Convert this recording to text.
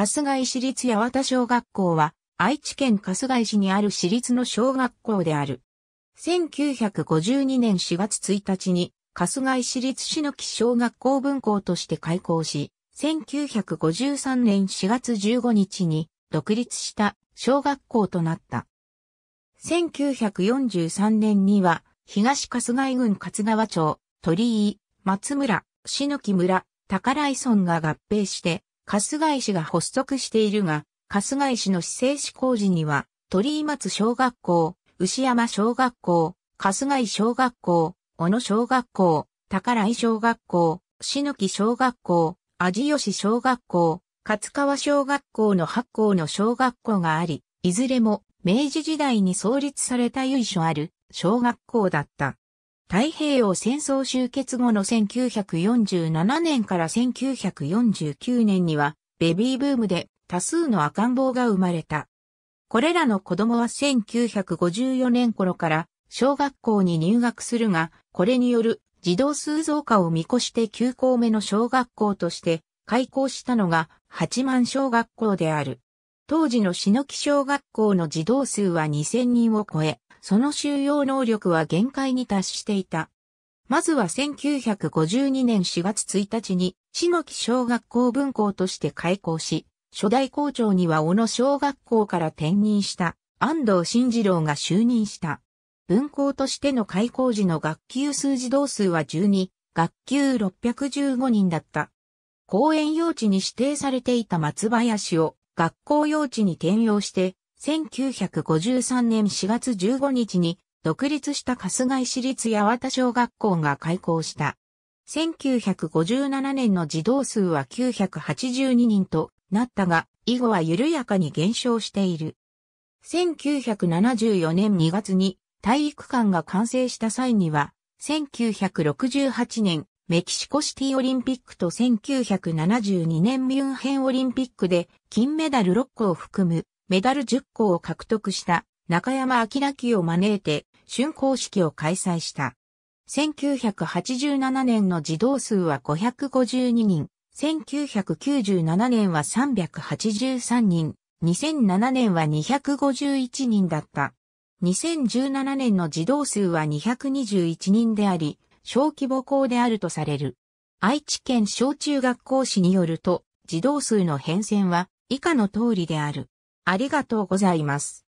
春日井市立八幡小学校は、愛知県春日井市にある市立の小学校である。1952年4月1日に、春日井市立市の木小学校分校として開校し、1953年4月15日に独立した小学校となった。1943年には、東春日井郡勝川町、鳥居、松村、篠木村、宝井村が合併して、春日井市が発足しているが、春日井市の市政施工時には、鳥居松小学校、牛山小学校、春日井小学校、小野小学校、宝井小学校、篠木小学校、味吉小学校、勝川小学校の8校の小学校があり、いずれも明治時代に創立された由緒ある小学校だった。太平洋戦争終結後の1947年から1949年には、ベビーブームで多数の赤ん坊が生まれた。これらの子供は1954年頃から小学校に入学するが、これによる児童数増加を見越して9校目の小学校として開校したのが八万小学校である。当時の篠木小学校の児童数は2000人を超え、その収容能力は限界に達していた。まずは1952年4月1日に、篠木小学校分校として開校し、初代校長には小野小学校から転任した安藤慎次郎が就任した。分校としての開校時の学級数児童数は12、学級615人だった。公園用地に指定されていた松林を学校用地に転用して1953年4月15日に独立した春日井市立八幡小学校が開校した。1957年の児童数は982人となったが、以後は緩やかに減少している。1974年2月に体育館が完成した際には、1968年メキシコシティオリンピックと1972年ミュンヘンオリンピックで金メダル6個を含むメダル10個を獲得した中山明記を招いて、竣工式を開催した。1987年の児童数は552人、1997年は383人、2007年は251人だった。2017年の児童数は221人であり、小規模校であるとされる。愛知県小中学校史によると、児童数の変遷は以下の通りである。ありがとうございます。